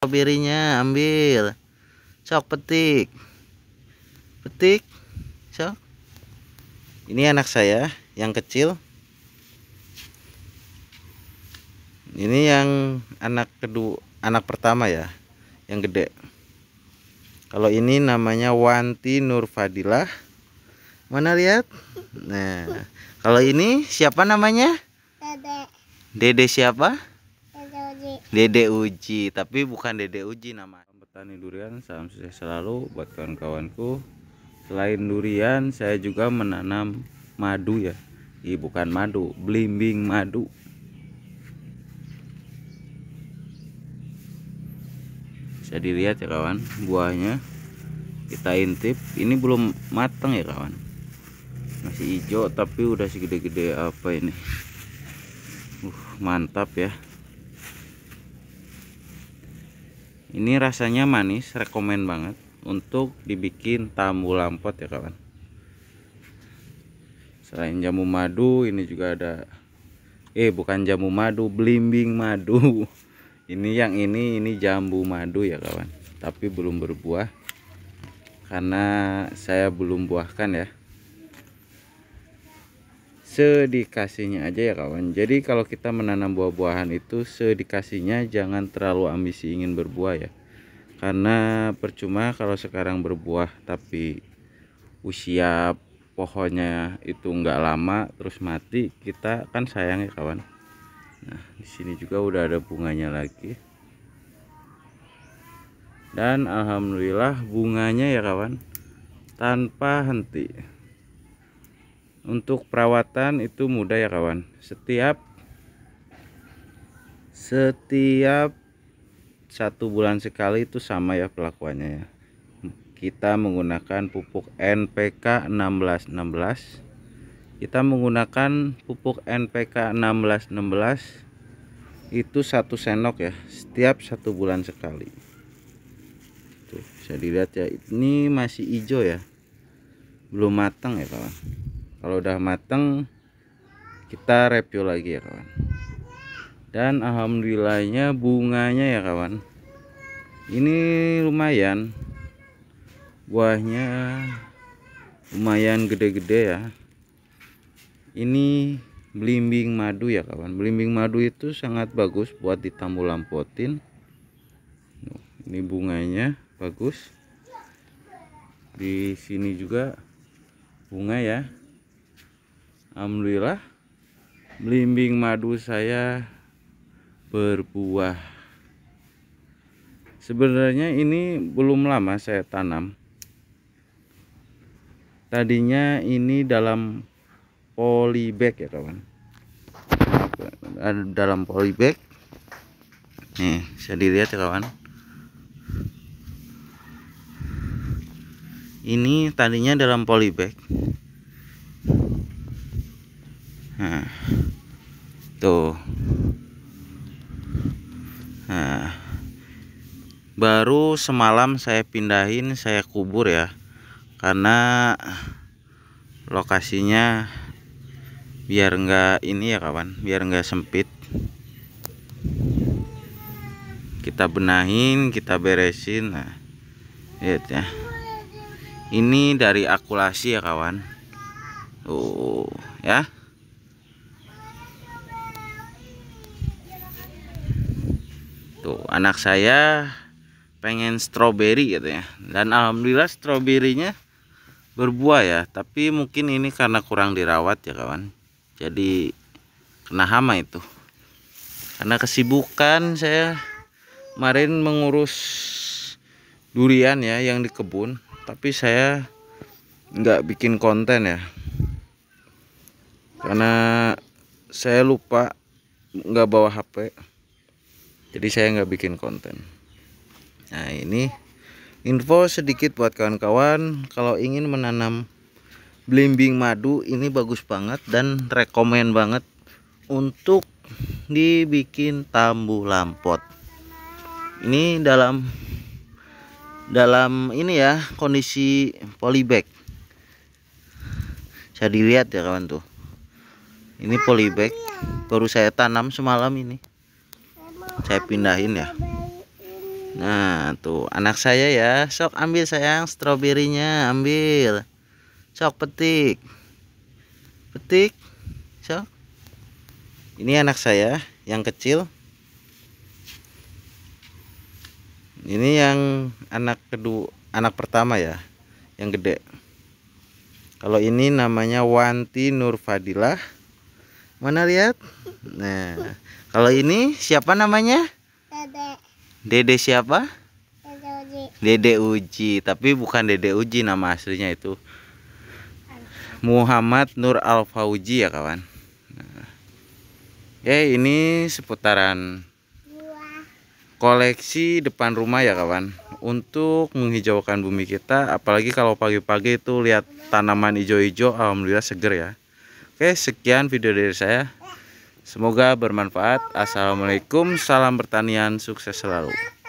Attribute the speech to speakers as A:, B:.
A: strawberry-nya ambil cok petik petik cok ini anak saya yang kecil ini yang anak kedua anak pertama ya yang gede kalau ini namanya Wanti Nur Fadilah mana lihat nah kalau ini siapa namanya Dede Dede siapa Uji. Dede Uji, tapi bukan Dede Uji nama. Petani durian, salam sukses selalu buat kawan-kawanku. Selain durian, saya juga menanam madu ya. Ih, bukan madu, belimbing madu. Bisa dilihat ya kawan, buahnya kita intip. Ini belum matang ya kawan. Masih hijau tapi udah segede-gede apa ini. Uh, mantap ya. ini rasanya manis rekomen banget untuk dibikin tamu lampot ya kawan selain jamu madu ini juga ada eh bukan jamu madu belimbing madu ini yang ini ini jambu madu ya kawan tapi belum berbuah karena saya belum buahkan ya sedikasinya aja ya kawan jadi kalau kita menanam buah-buahan itu sedikasinya jangan terlalu ambisi ingin berbuah ya karena percuma kalau sekarang berbuah tapi usia pohonnya itu enggak lama terus mati kita kan sayang ya kawan nah di sini juga udah ada bunganya lagi dan alhamdulillah bunganya ya kawan tanpa henti untuk perawatan itu mudah ya kawan setiap setiap satu bulan sekali itu sama ya pelakuannya ya kita menggunakan pupuk NPK 1616 kita menggunakan pupuk NPK 1616 itu satu sendok ya setiap satu bulan sekali tuh bisa dilihat ya ini masih hijau ya belum matang ya kawan kalau udah mateng kita review lagi ya kawan dan alhamdulillahnya bunganya ya kawan ini lumayan buahnya lumayan gede-gede ya ini belimbing madu ya kawan belimbing madu itu sangat bagus buat ditambu lampotin ini bunganya bagus di sini juga bunga ya Alhamdulillah belimbing madu saya berbuah sebenarnya ini belum lama saya tanam tadinya ini dalam polybag ya kawan dalam polybag nih bisa dilihat ya kawan ini tadinya dalam polybag nah, tuh nah, baru semalam saya pindahin saya kubur ya karena lokasinya biar enggak ini ya kawan biar enggak sempit kita benahin kita beresin nah lihat ya ini dari akulasi ya kawan Oh, ya tuh gitu. anak saya pengen stroberi gitu ya dan alhamdulillah stroberinya berbuah ya tapi mungkin ini karena kurang dirawat ya kawan jadi kena hama itu karena kesibukan saya kemarin mengurus durian ya yang di kebun tapi saya nggak bikin konten ya karena saya lupa nggak bawa HP jadi saya nggak bikin konten nah ini info sedikit buat kawan-kawan kalau ingin menanam belimbing madu ini bagus banget dan rekomen banget untuk dibikin tambu lampot ini dalam dalam ini ya kondisi polybag bisa dilihat ya kawan tuh ini polybag baru saya tanam semalam ini saya pindahin ya nah tuh anak saya ya sok ambil sayang stroberinya ambil sok petik petik sok ini anak saya yang kecil ini yang anak kedua anak pertama ya yang gede kalau ini namanya Wanti Nurfadilah Fadilah Mana lihat? Nah, kalau ini siapa namanya? Dede. Dede siapa? Dede Uji. Dede Uji, tapi bukan Dede Uji nama aslinya itu. Muhammad Nur Al Fauji ya kawan. Nah. Eh ini seputaran koleksi depan rumah ya kawan untuk menghijaukan bumi kita apalagi kalau pagi-pagi itu lihat tanaman hijau-hijau alhamdulillah seger ya Oke, sekian video dari saya. Semoga bermanfaat. Assalamualaikum, salam pertanian, sukses selalu.